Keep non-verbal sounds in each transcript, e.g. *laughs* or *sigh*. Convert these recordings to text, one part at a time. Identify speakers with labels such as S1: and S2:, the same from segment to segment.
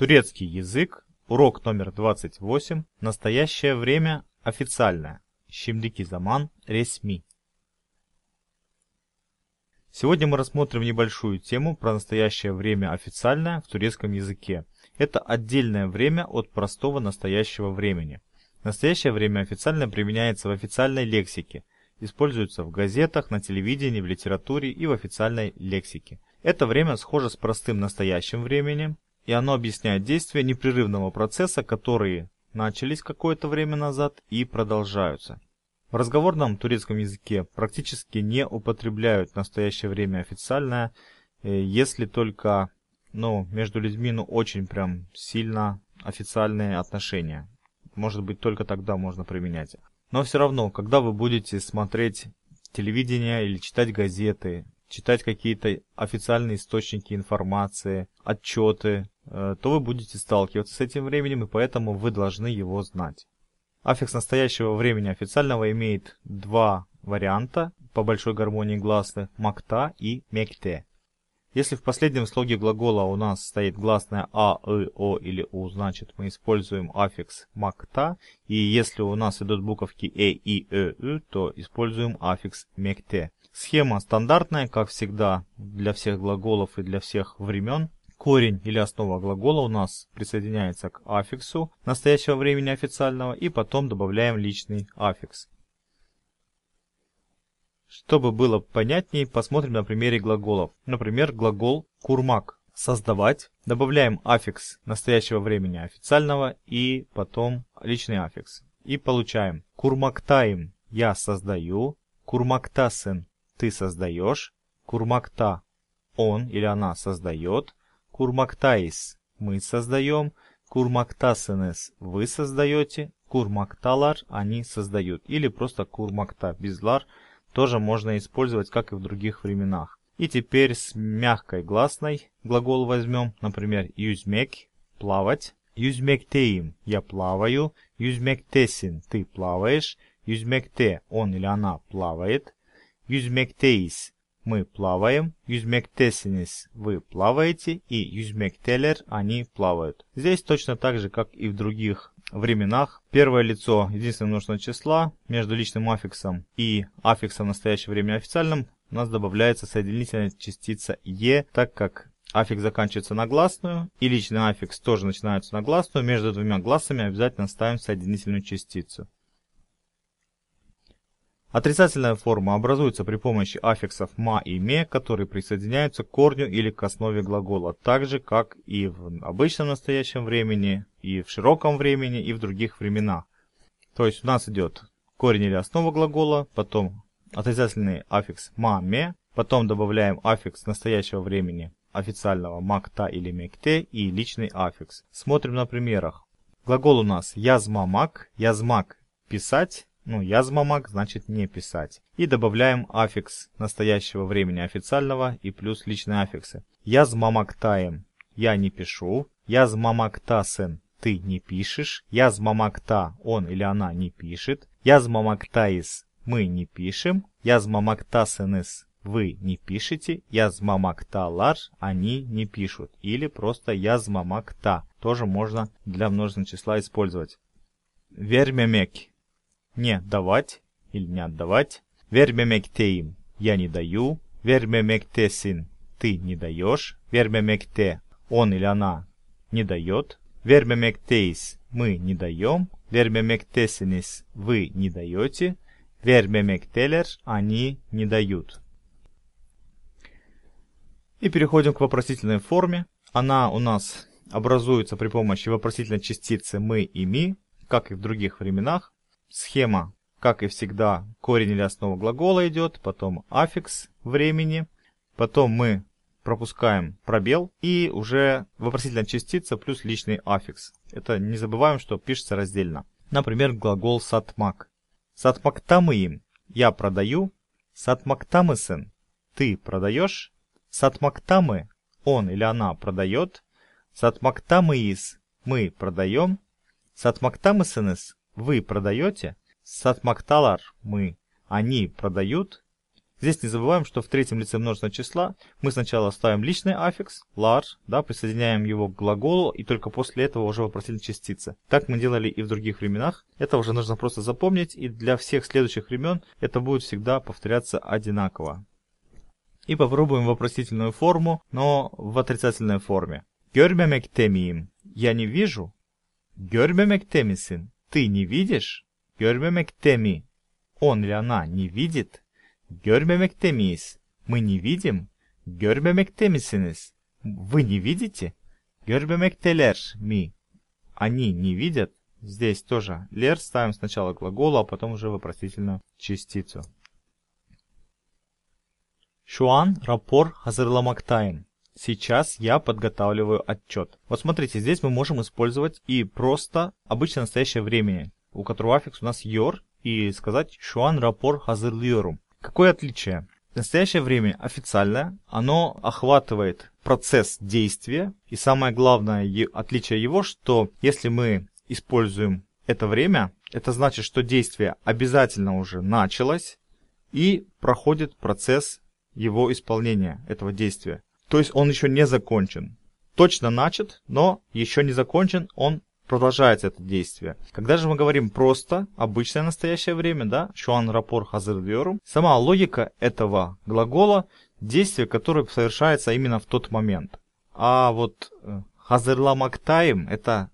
S1: Турецкий язык. Урок номер 28. Настоящее время официальное. Щемлики заман. Ресми. Сегодня мы рассмотрим небольшую тему про настоящее время официальное в турецком языке. Это отдельное время от простого настоящего времени. Настоящее время официально применяется в официальной лексике, используется в газетах, на телевидении, в литературе и в официальной лексике. Это время схоже с простым настоящим временем, и оно объясняет действие непрерывного процесса, которые начались какое-то время назад и продолжаются. В разговорном турецком языке практически не употребляют в настоящее время официальное, э, если только ну, между людьми ну, очень прям сильно официальные отношения. Может быть, только тогда можно применять. Но все равно, когда вы будете смотреть телевидение или читать газеты, читать какие-то официальные источники информации, отчеты, э, то вы будете сталкиваться с этим временем, и поэтому вы должны его знать. Аффикс настоящего времени официального имеет два варианта по большой гармонии гласных «макта» и «мекте». Если в последнем слоге глагола у нас стоит гласная «а», «ы», «о» или «у», значит мы используем аффикс «макта», и если у нас идут буковки «э», «и», «э», «ы», то используем аффикс «мекте». Схема стандартная, как всегда, для всех глаголов и для всех времен. Корень или основа глагола у нас присоединяется к аффиксу настоящего времени официального и потом добавляем личный аффикс. Чтобы было понятнее, посмотрим на примере глаголов. Например, глагол «курмак» – «создавать». Добавляем аффикс настоящего времени официального и потом личный аффикс. И получаем «курмактаем» – «я создаю», «курмактасын» Ты создаешь курмакта. Он или она создает курмактаис. Мы создаем курмактасенес. Вы создаете курмакталар. Они создают. Или просто курмакта. Без лар тоже можно использовать, как и в других временах. И теперь с мягкой гласной глагол возьмем, например, юзмек – плавать, юзмектеим – я плаваю, юзмектесин – ты плаваешь, юзмекте – он или она плавает, Yüzmekteyiz. Мы плаваем. Yüzmektesiniz. Вы плаваете. И yüzmekteler. Они плавают. Здесь точно так же, как и в других временах. Первое лицо единственного нужного числа между личным аффиксом и аффиксом настоящего времени официальным у нас добавляется соединительная частица «е», так как аффикс заканчивается на гласную, и личный аффикс тоже начинается на гласную, между двумя гласами обязательно ставим соединительную частицу. Отрицательная форма образуется при помощи аффиксов «ма» и «ме», которые присоединяются к корню или к основе глагола, так же, как и в обычном настоящем времени, и в широком времени, и в других временах. То есть у нас идет корень или основа глагола, потом отрицательный аффикс «ма», «ме», потом добавляем аффикс настоящего времени официального «макта» или «мекте» и личный аффикс. Смотрим на примерах. Глагол у нас «язмамак», «язмак» – «писать», ну, язмамак значит не писать. И добавляем аффикс настоящего времени официального и плюс личные аффиксы. Язмамактаем – я не пишу. Язмамактасен – ты не пишешь. Язмамакта – он или она не пишет. Язмамактаис – мы не пишем. Язмамактасенес – вы не пишете. Язмамакталар – они не пишут. Или просто язмамакта – тоже можно для множественного числа использовать. Вермемек не давать или не отдавать. Vermemekteyim я не даю. Vermemektesin ты не даешь. Vermemekte он или она не дает. Vermemekteis мы не даем. Vermemektesiniz вы не даете. Vermemekteler они не дают. И переходим к вопросительной форме. Она у нас образуется при помощи вопросительной частицы «мы» и «ми», как и в других временах схема, как и всегда, корень или основа глагола идет, потом аффикс времени, потом мы пропускаем пробел и уже вопросительная частица плюс личный аффикс. Это не забываем, что пишется раздельно. Например, глагол сатмак. Сатмактамыим – я продаю. Сатмактамысын – ты продаешь. Сатмактамы – он или она продает. Сатмактамыис – мы продаем. Сатмактамысыныс вы продаете, Сатмакталар мы, они продают. Здесь не забываем, что в третьем лице множественного числа мы сначала ставим личный аффикс lar, да, присоединяем его к глаголу и только после этого уже вопросительная частица. Так мы делали и в других временах. Это уже нужно просто запомнить и для всех следующих времен это будет всегда повторяться одинаково. И попробуем вопросительную форму, но в отрицательной форме. Görmemek temiyim. Я не вижу. Görmemek temisin ты не видишь, görmemektemi. Он или она не видит, görmemektemiyiz. Мы не видим, görmemektemisiniz. Вы не видите, görmemekteler mi. Они не видят. Здесь тоже лер ставим сначала глагола, а потом уже вопросительную частицу. Şu an rapor hazırlamaktayım. Сейчас я подготавливаю отчет. Вот смотрите, здесь мы можем использовать и просто обычное настоящее время, у которого аффикс у нас your, и сказать шуан рапор хазерлиорум. Какое отличие? настоящее время официальное, оно охватывает процесс действия, и самое главное отличие его, что если мы используем это время, это значит, что действие обязательно уже началось и проходит процесс его исполнения, этого действия то есть он еще не закончен. Точно начат, но еще не закончен, он продолжается это действие. Когда же мы говорим просто, обычное настоящее время, да, шуан рапор хазердверум, сама логика этого глагола – действие, которое совершается именно в тот момент. А вот э, хазерла мактаем – это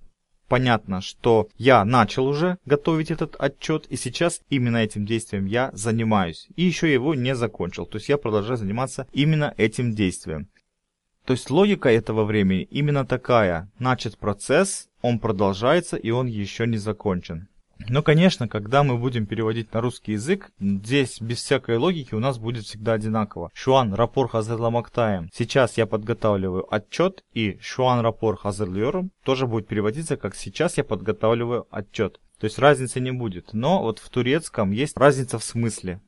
S1: понятно, что я начал уже готовить этот отчет, и сейчас именно этим действием я занимаюсь. И еще его не закончил, то есть я продолжаю заниматься именно этим действием. То есть логика этого времени именно такая. Начат процесс, он продолжается и он еще не закончен. Но, конечно, когда мы будем переводить на русский язык, здесь без всякой логики у нас будет всегда одинаково. Шуан рапор хазерла Сейчас я подготавливаю отчет, и шуан рапор хазерлером тоже будет переводиться как сейчас я подготавливаю отчет. То есть разницы не будет. Но вот в турецком есть разница в смысле.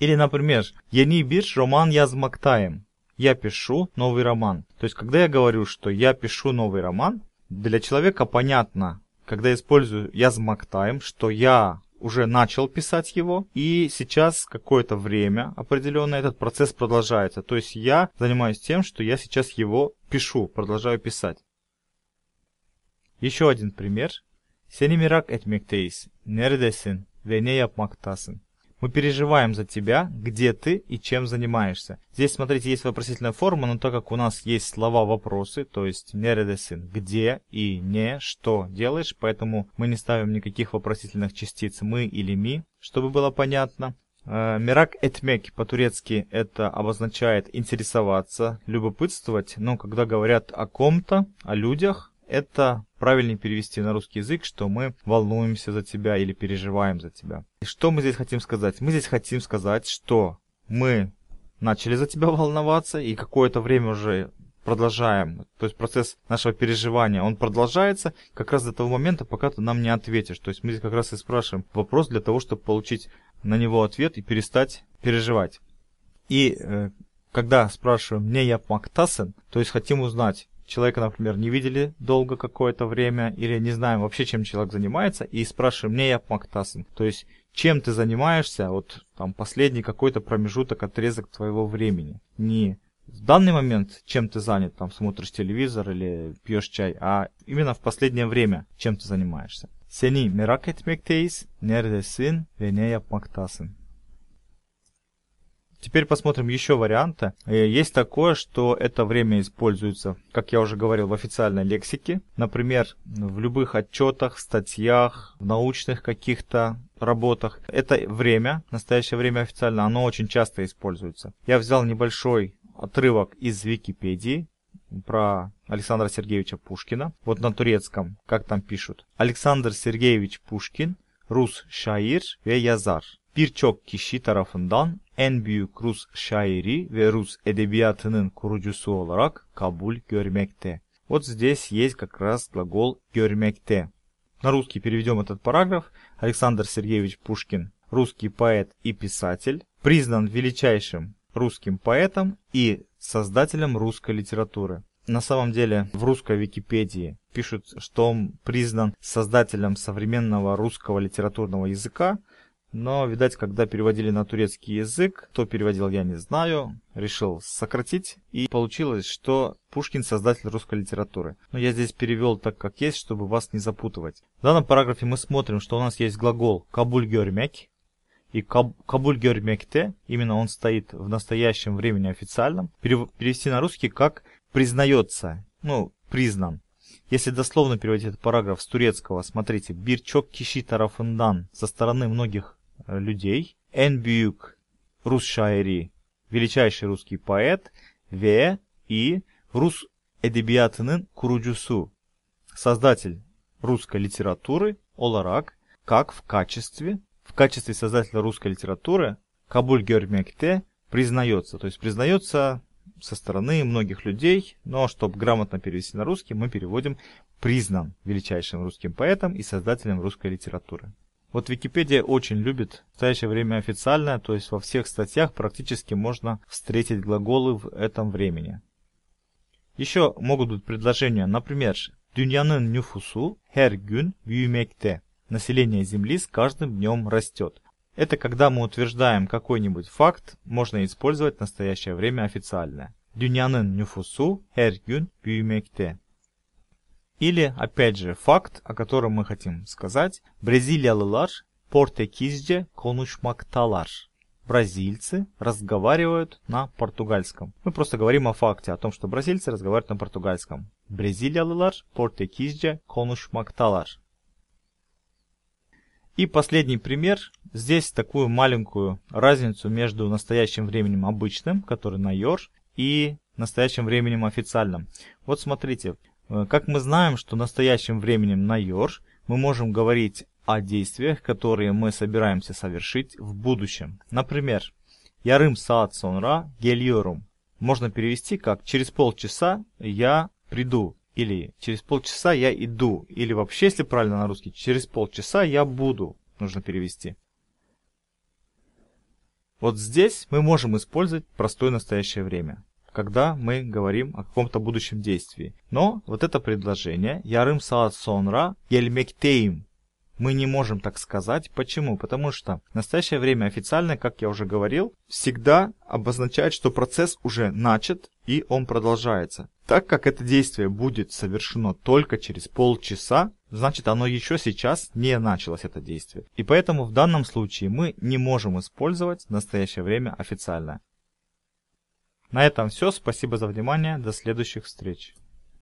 S1: Или, например, «Yeni bir roman yazmaktayım» я пишу новый роман. То есть, когда я говорю, что я пишу новый роман, для человека понятно, когда использую я тайм, что я уже начал писать его, и сейчас какое-то время определенно этот процесс продолжается. То есть я занимаюсь тем, что я сейчас его пишу, продолжаю писать. Еще один пример. Seni merak etmekteyiz. Neredesin ve мы переживаем за тебя, где ты и чем занимаешься. Здесь, смотрите, есть вопросительная форма, но так как у нас есть слова-вопросы, то есть нередесин, где и не, что делаешь, поэтому мы не ставим никаких вопросительных частиц мы или ми, чтобы было понятно. Э, Мирак этмек по-турецки это обозначает интересоваться, любопытствовать, но когда говорят о ком-то, о людях, это правильнее перевести на русский язык, что мы волнуемся за тебя или переживаем за тебя. И что мы здесь хотим сказать? Мы здесь хотим сказать, что мы начали за тебя *laughs* волноваться и какое-то время уже продолжаем. То есть процесс нашего переживания, он продолжается как раз до того момента, пока ты нам не ответишь. То есть мы здесь как раз и спрашиваем вопрос для того, чтобы получить на него ответ и перестать переживать. И э, когда спрашиваем «не я Мактасен», то есть хотим узнать, человека, например, не видели долго какое-то время или не знаем вообще, чем человек занимается, и спрашиваем, не я мактасын, то есть чем ты занимаешься, вот там последний какой-то промежуток, отрезок твоего времени. Не в данный момент, чем ты занят, там смотришь телевизор или пьешь чай, а именно в последнее время, чем ты занимаешься. Seni merak etmekteyiz, neredesin ve ne yapmaktasın? Теперь посмотрим еще варианты. Э, есть такое, что это время используется, как я уже говорил, в официальной лексике. Например, в любых отчетах, статьях, в научных каких-то работах. Это время, настоящее время официально, оно очень часто используется. Я взял небольшой отрывок из Википедии про Александра Сергеевича Пушкина. Вот на турецком, как там пишут. Александр Сергеевич Пушкин, Рус Шаир ve язар, Birçok kişi tarafından en büyük Rus şairi ve Rus edebiyatının kurucusu olarak kabul görmekte. Вот здесь есть как раз глагол «görmekte». На русский переведем этот параграф. Александр Сергеевич Пушкин, русский поэт и писатель, признан величайшим русским поэтом и создателем русской литературы. На самом деле в русской Википедии пишут, что он признан создателем современного русского литературного языка, но, видать, когда переводили на турецкий язык, кто переводил, я не знаю, решил сократить, и получилось, что Пушкин – создатель русской литературы. Но я здесь перевел так, как есть, чтобы вас не запутывать. В данном параграфе мы смотрим, что у нас есть глагол «кабуль гёрмек», и «кабуль гёрмекте», именно он стоит в настоящем времени официальном, перевести на русский как «признается», ну, «признан». Если дословно переводить этот параграф с турецкого, смотрите, «Бирчок киши тарафындан» со стороны многих э, людей, «Энбюк» — рус шаири, величайший русский поэт, «Ве» и «Рус эдебиятынын куруджусу» — создатель русской литературы, «Оларак», как в качестве, в качестве создателя русской литературы Кабуль Геормекте признается, то есть признается со стороны многих людей, но чтобы грамотно перевести на русский, мы переводим «признан величайшим русским поэтом и создателем русской литературы». Вот Википедия очень любит в настоящее время официальное, то есть во всех статьях практически можно встретить глаголы в этом времени. Еще могут быть предложения, например, «Дюньянын нюфусу, хер гюн вьюмекте» – «Население Земли с каждым днем растет». Это когда мы утверждаем какой-нибудь факт, можно использовать в настоящее время официально. Dünyanın nüfusu her gün büyümekte. Или, опять же, факт, о котором мы хотим сказать. Бразилиялылар портекизде конушмакталар. Бразильцы разговаривают на португальском. Мы просто говорим о факте, о том, что бразильцы разговаривают на португальском. Бразилиялылар портекизде конушмакталар. И последний пример. Здесь такую маленькую разницу между настоящим временем обычным, который на Йор, и настоящим временем официальным. Вот смотрите, э, как мы знаем, что настоящим временем на Йор мы можем говорить о действиях, которые мы собираемся совершить в будущем. Например, Ярым Саат Сонра Гельорум. Можно перевести как «Через полчаса я приду» или через полчаса я иду, или вообще, если правильно на русский, через полчаса я буду, нужно перевести. Вот здесь мы можем использовать простое настоящее время, когда мы говорим о каком-то будущем действии. Но вот это предложение «Ярым салат сонра ельмектейм» Мы не можем так сказать. Почему? Потому что в настоящее время официально, как я уже говорил, всегда обозначает, что процесс уже начат и он продолжается. Так как это действие будет совершено только через полчаса, значит оно еще сейчас не началось это действие. И поэтому в данном случае мы не можем использовать в настоящее время официально. На этом все. Спасибо за внимание. До следующих встреч.